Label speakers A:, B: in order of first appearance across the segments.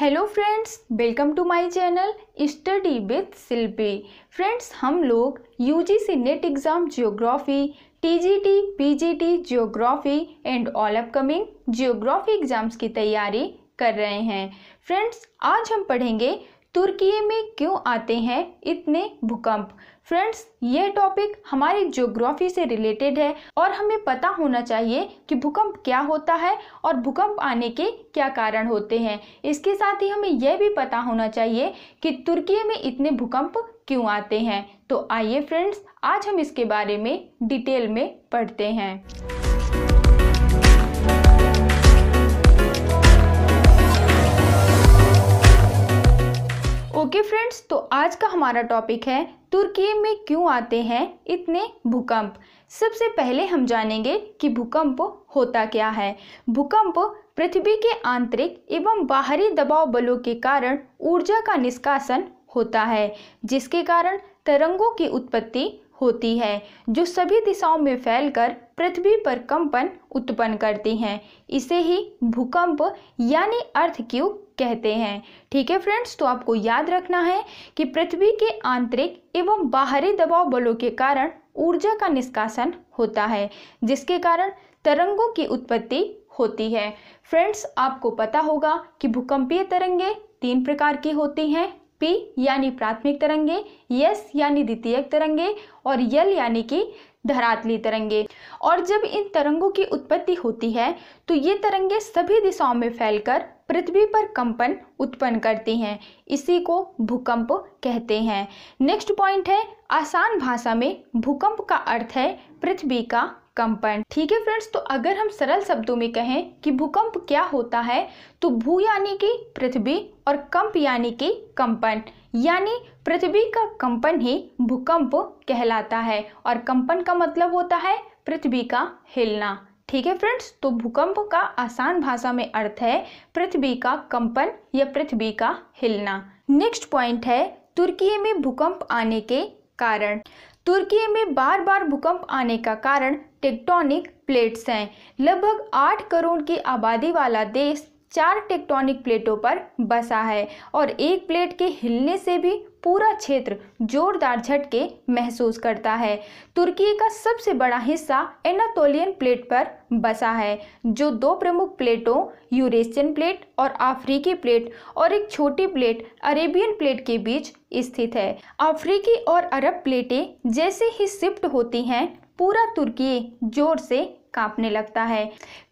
A: hello friends welcome to my channel study with Shilpi friends हम लोग UGC NET exam geography TGT PGT geography and all upcoming geography exams की तैयारी कर रहे हैं फ्रेंड्स आज हम पढ़ेंगे तुर्की में क्यों आते हैं इतने भूकंप फ्रेंड्स ये टॉपिक हमारी ज्योग्राफी से रिलेटेड है और हमें पता होना चाहिए कि भूकंप क्या होता है और भूकंप आने के क्या कारण होते हैं इसके साथ ही हमें यह भी पता होना चाहिए कि तुर्की में इतने भूकंप क्यों आते हैं तो आइए फ्रेंड्स आज हम इसके बारे में डिटेल में पढ़ते हैं ओके फ्रेंड्स तो आज का हमारा टॉपिक है तुर्की में क्यों आते हैं इतने भूकंप सबसे पहले हम जानेंगे कि भूकंप होता क्या है भूकंप पृथ्वी के आंतरिक एवं बाहरी दबाव बलों के कारण ऊर्जा का निष्कासन होता है जिसके कारण तरंगों की उत्पत्ति होती है जो सभी दिशाओं में फैलकर पृथ्वी पर कंपन उत्पन्न करती हैं इसे ही भूकंप यानी अर्थ क्यूब कहते हैं ठीक है फ्रेंड्स तो आपको याद रखना है कि पृथ्वी के आंतरिक एवं बाहरी दबाव बलों के कारण ऊर्जा का निष्कासन होता है जिसके कारण तरंगों की उत्पत्ति होती है फ्रेंड्स आपको पता होगा कि भूकंपीय तरंगे तीन प्रकार की होती हैं पी यानी प्राथमिक तरंगे यस यानी द्वितीयक तरंगे और यल यानी कि धरातली तरंगे और जब इन तरंगों की उत्पत्ति होती है तो ये तरंगे सभी दिशाओं में फैलकर पृथ्वी पर कंपन उत्पन्न करती हैं इसी को भूकंप कहते हैं नेक्स्ट पॉइंट है आसान भाषा में भूकंप का अर्थ है पृथ्वी का कंपन ठीक है फ्रेंड्स तो अगर हम सरल शब्दों में कहें कि भूकंप क्या होता है तो भू यानी कि पृथ्वी और कंप यानी कि कंपन यानी पृथ्वी का कंपन ही भूकंप कहलाता है और कंपन का मतलब होता है पृथ्वी का हिलना ठीक है फ्रेंड्स तो भूकंप का आसान भाषा में अर्थ है पृथ्वी का कंपन या पृथ्वी का हिलना नेक्स्ट पॉइंट है तुर्की में भूकंप आने के कारण तुर्की में बार बार भूकंप आने का कारण टेक्टोनिक प्लेट्स हैं लगभग आठ करोड़ की आबादी वाला देश चार टेक्टोनिक प्लेटों पर बसा है और एक प्लेट के हिलने से भी पूरा क्षेत्र जोरदार झटके महसूस करता है तुर्की का सबसे बड़ा हिस्सा एनाटोलियन प्लेट पर बसा है जो दो प्रमुख प्लेटों यूरेशियन प्लेट और अफ्रीकी प्लेट और एक छोटी प्लेट अरेबियन प्लेट के बीच स्थित है अफ्रीकी और अरब प्लेटें जैसे ही शिफ्ट होती हैं पूरा तुर्की जोर से कांपने लगता है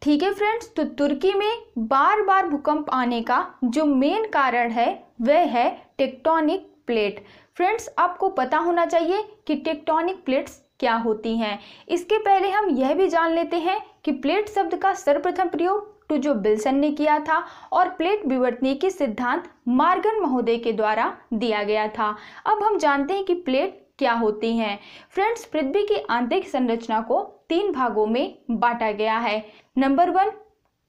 A: ठीक है फ्रेंड्स तो तुर्की में बार बार भूकंप आने का जो मेन कारण है वह है टेक्टोनिक प्लेट फ्रेंड्स आपको पता होना चाहिए कि टेक्टोनिक प्लेट्स क्या होती हैं इसके पहले हम यह भी जान लेते हैं कि प्लेट शब्द का सर्वप्रथम प्रयोग टूजो बिल्सन ने किया था और प्लेट विवर्तने के सिद्धांत मार्गन महोदय के द्वारा दिया गया था अब हम जानते हैं कि प्लेट क्या होती हैं फ्रेंड्स पृथ्वी की आंतरिक संरचना को तीन भागों में बांटा गया है number one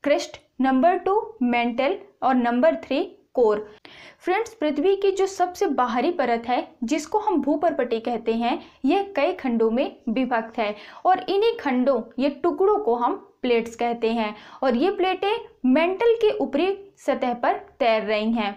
A: crust number two mantle और नंबर थ्री कोर फ्रेंड्स पृथ्वी की जो सबसे बाहरी परत है जिसको हम भूपरपटी कहते हैं यह कई खंडों में विभक्त है और इन्हीं खंडों ये टुकड़ों को हम प्लेट्स कहते हैं और ये प्लेटें मेंटल के ऊपरी सतह पर तैर रही हैं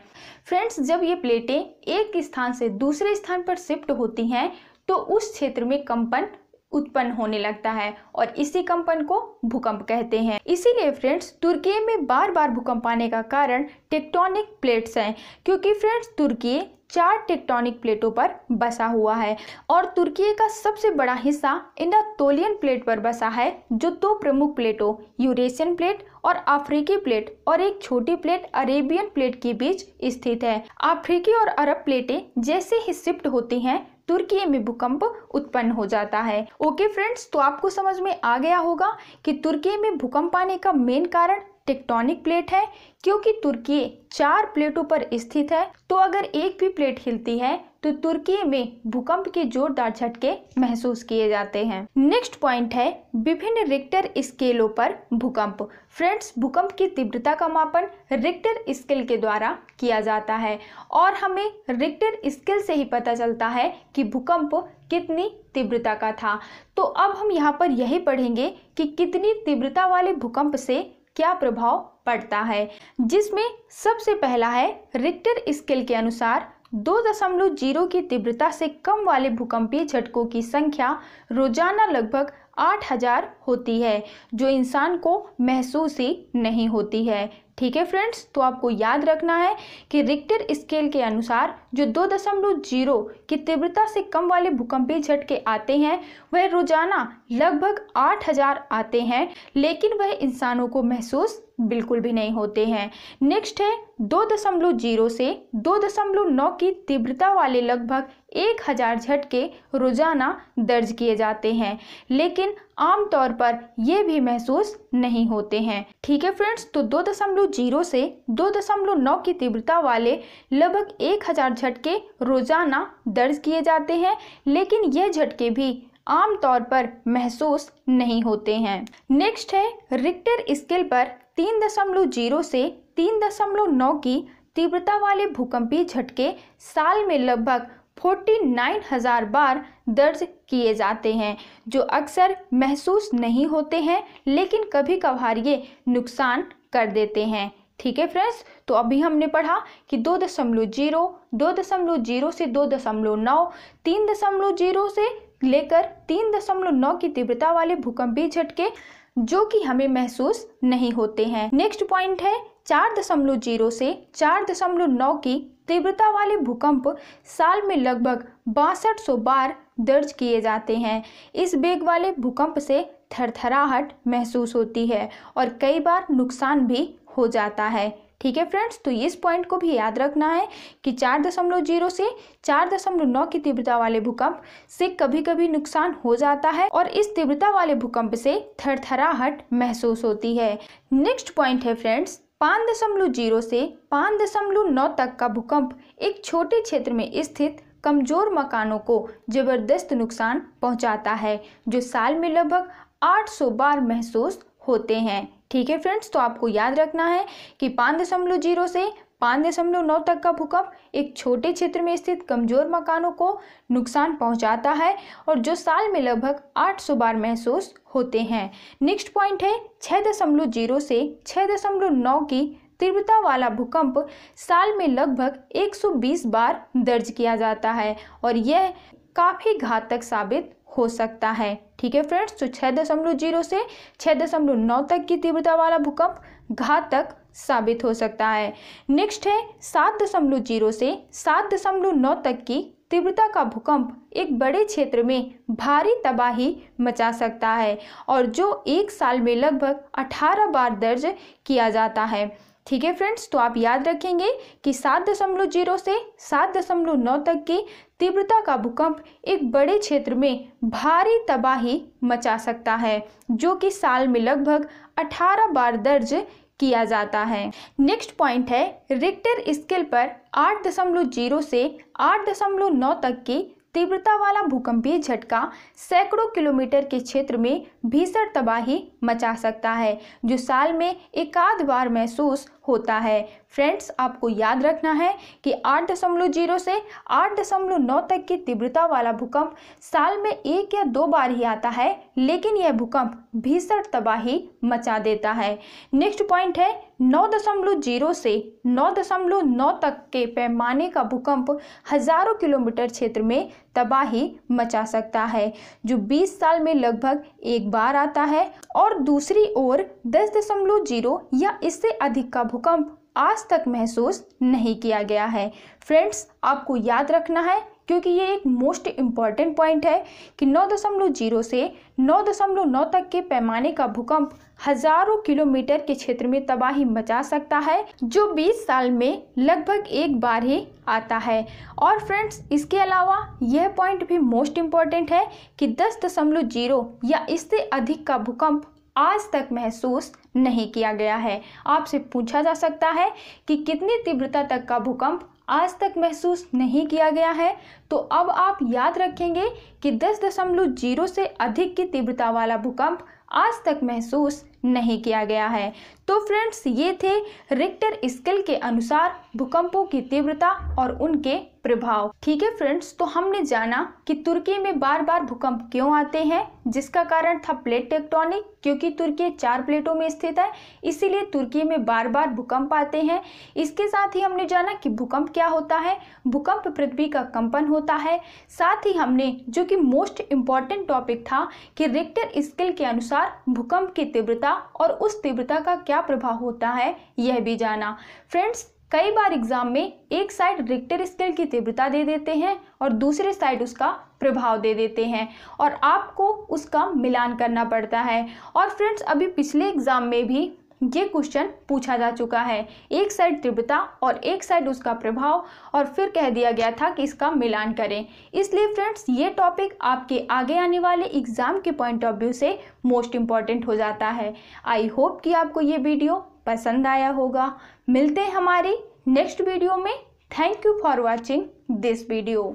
A: फ्रेंड्स जब ये प्लेटें एक स्थान से दूसरे स्थान पर शिफ्ट होती हैं तो उस क्षेत्र में कंपन उत्पन्न होने लगता है और इसी कंपन को भूकंप कहते हैं इसीलिए फ्रेंड्स तुर्की में बार बार भूकंप आने का कारण टेक्टोनिक प्लेट्स हैं क्योंकि फ्रेंड्स तुर्की चार टेक्टोनिक प्लेटों पर बसा हुआ है और तुर्की का सबसे बड़ा हिस्सा इंडातोलियन प्लेट पर बसा है जो दो प्रमुख प्लेटों यूरेशियन प्लेट और अफ्रीकी प्लेट और एक छोटी प्लेट अरेबियन प्लेट के बीच स्थित है अफ्रीकी और अरब प्लेटें जैसे ही शिफ्ट होती हैं तुर्की में भूकंप उत्पन्न हो जाता है ओके फ्रेंड्स तो आपको समझ में आ गया होगा कि तुर्की में भूकंप आने का मेन कारण टेक्टोनिक प्लेट है क्योंकि तुर्की चार प्लेटों पर स्थित है तो अगर एक भी प्लेट हिलती है तो तुर्की में भूकंप के जोरदार झटके महसूस किए जाते हैं नेक्स्ट पॉइंट है विभिन्न रिक्टर स्केलों पर भूकंप फ्रेंड्स भूकंप की तीव्रता का मापन रिक्टर स्केल के द्वारा किया जाता है और हमें रिक्टर स्केल से ही पता चलता है कि भूकंप कितनी तीव्रता का था तो अब हम यहाँ पर यही पढ़ेंगे कि कितनी तीव्रता वाले भूकंप से क्या प्रभाव पड़ता है जिसमें सबसे पहला है रिक्टर स्केल के अनुसार दो दशमलव जीरो की तीव्रता से कम वाले भूकंपीय झटकों की संख्या रोजाना लगभग आठ हज़ार होती है जो इंसान को महसूस ही नहीं होती है ठीक है फ्रेंड्स तो आपको याद रखना है कि रिक्टर स्केल के अनुसार जो दो दशमलव जीरो की तीव्रता से कम वाले भूकंपीय झटके आते हैं वह रोजाना लगभग आठ हजार आते हैं लेकिन वह इंसानों को महसूस बिल्कुल भी नहीं होते हैं नेक्स्ट है दो दशमलव जीरो से दो दशमलव नौ की तीव्रता वाले लगभग एक हज़ार झटके रोज़ाना दर्ज किए जाते हैं लेकिन आमतौर पर ये भी महसूस नहीं होते हैं ठीक है फ्रेंड्स तो दो दशमलव जीरो से दो दशमलव नौ की तीव्रता वाले लगभग एक हज़ार झटके रोज़ाना दर्ज किए जाते हैं लेकिन यह झटके भी आमतौर पर महसूस नहीं होते हैं नेक्स्ट है रिक्टर स्केल पर तीन दशमलव जीरो से तीन दशमलव नौ की तीव्रता वाले भूकंपीय झटके साल में लगभग 49,000 बार दर्ज किए जाते हैं जो अक्सर महसूस नहीं होते हैं लेकिन कभी कभार ये नुकसान कर देते हैं ठीक है फ्रेंड्स तो अभी हमने पढ़ा कि दो दशमलव जीरो दो दशमलव जीरो से दो दशमलव नौ तीन दशमलव जीरो से लेकर तीन दशमलव नौ की तीव्रता वाले भी झटके जो कि हमें महसूस नहीं होते हैं नेक्स्ट पॉइंट है चार दशमलव जीरो से चार दशमलव नौ की तीव्रता वाले भूकंप साल में लगभग बासठ सौ बार दर्ज किए जाते हैं इस बेग वाले भूकंप से थरथराहट महसूस होती है और कई बार नुकसान भी हो जाता है ठीक है फ्रेंड्स तो इस पॉइंट को भी याद रखना है कि चार दशमलव जीरो से चार दशमलव नौ की तीव्रता वाले भूकंप से कभी कभी नुकसान हो जाता है और इस तीव्रता वाले भूकंप से थरथराहट महसूस होती है नेक्स्ट पॉइंट है फ्रेंड्स पाँच दशमलव जीरो से पाँच दशमलव नौ तक का भूकंप एक छोटे क्षेत्र में स्थित कमजोर मकानों को जबरदस्त नुकसान पहुंचाता है जो साल में लगभग 800 बार महसूस होते हैं ठीक है फ्रेंड्स तो आपको याद रखना है कि पाँच दशमलव जीरो से पाँच दशमलव नौ तक का भूकंप एक छोटे क्षेत्र में स्थित कमजोर मकानों को नुकसान पहुंचाता है और जो साल में लगभग 800 बार महसूस होते हैं नेक्स्ट पॉइंट है छः दशमलव जीरो से छः दशमलव नौ की तीव्रता वाला भूकंप साल में लगभग 120 बार दर्ज किया जाता है और यह काफ़ी घातक साबित हो सकता है ठीक है फ्रेंड्स तो छः दशमलव जीरो से छः दशमलव नौ तक की तीव्रता वाला भूकंप घातक साबित हो सकता है नेक्स्ट है सात दशमलव जीरो से सात दशमलव नौ तक की तीव्रता का भूकंप एक बड़े क्षेत्र में भारी तबाही मचा सकता है और जो एक साल में लगभग अठारह बार दर्ज किया जाता है ठीक है फ्रेंड्स तो आप याद रखेंगे कि सात दशमलव जीरो से सात दशमलव नौ तक की तीव्रता का भूकंप एक बड़े क्षेत्र में भारी तबाही मचा सकता है जो कि साल में लगभग अठारह बार दर्ज किया जाता है नेक्स्ट पॉइंट है रिक्टर स्केल पर 8.0 से 8.9 तक की तीव्रता वाला भूकंपीय झटका सैकड़ों किलोमीटर के क्षेत्र में भीषण तबाही मचा सकता है जो साल में एक आध बार महसूस होता है फ्रेंड्स आपको याद रखना है कि 8.0 से 8.9 तक की तीव्रता वाला भूकंप साल में एक या दो बार ही आता है लेकिन यह भूकंप भीषण तबाही मचा देता है नेक्स्ट पॉइंट है 9.0 से 9.9 तक के पैमाने का भूकंप हजारों किलोमीटर क्षेत्र में तबाही मचा सकता है जो 20 साल में लगभग एक बार आता है और दूसरी ओर 10.0 या इससे अधिक का भूकंप आज तक महसूस नहीं किया गया है फ्रेंड्स आपको याद रखना है क्योंकि ये एक मोस्ट इम्पॉर्टेंट पॉइंट है कि 9.0 से 9.9 तक के पैमाने का भूकंप हजारों किलोमीटर के क्षेत्र में तबाही मचा सकता है जो 20 साल में लगभग एक बार ही आता है और फ्रेंड्स इसके अलावा यह पॉइंट भी मोस्ट इम्पॉर्टेंट है कि 10.0 या इससे अधिक का भूकंप आज तक महसूस नहीं किया गया है आपसे पूछा जा सकता है कि कितनी तीव्रता तक का भूकंप आज तक महसूस नहीं किया गया है तो अब आप याद रखेंगे कि दस दशमलव जीरो से अधिक की तीव्रता वाला भूकंप आज तक महसूस नहीं किया गया है तो फ्रेंड्स ये थे रिक्टर स्केल के अनुसार भूकंपों की तीव्रता और उनके प्रभाव ठीक है फ्रेंड्स तो हमने जाना कि तुर्की में बार बार भूकंप क्यों आते हैं जिसका कारण था प्लेट टेक्टोनिक क्योंकि तुर्की चार प्लेटों में स्थित है इसीलिए तुर्की में बार बार भूकंप आते हैं इसके साथ ही हमने जाना कि भूकंप क्या होता है भूकंप पृथ्वी का कंपन होता है साथ ही हमने जो कि मोस्ट इम्पॉर्टेंट टॉपिक था कि रिक्टर स्केल के अनुसार भूकंप की तीव्रता तीव्रता और उस तीव्रता का क्या प्रभाव होता है यह भी जाना फ्रेंड्स कई बार एग्जाम में एक साइड रिक्टर स्केल की तीव्रता दे देते हैं और दूसरे साइड उसका प्रभाव दे देते हैं और आपको उसका मिलान करना पड़ता है और फ्रेंड्स अभी पिछले एग्ज़ाम में भी ये क्वेश्चन पूछा जा चुका है एक साइड तीव्रता और एक साइड उसका प्रभाव और फिर कह दिया गया था कि इसका मिलान करें इसलिए फ्रेंड्स ये टॉपिक आपके आगे आने वाले एग्जाम के पॉइंट ऑफ व्यू से मोस्ट इम्पॉर्टेंट हो जाता है आई होप कि आपको ये वीडियो पसंद आया होगा मिलते हैं हमारी नेक्स्ट वीडियो में thank you for watching this video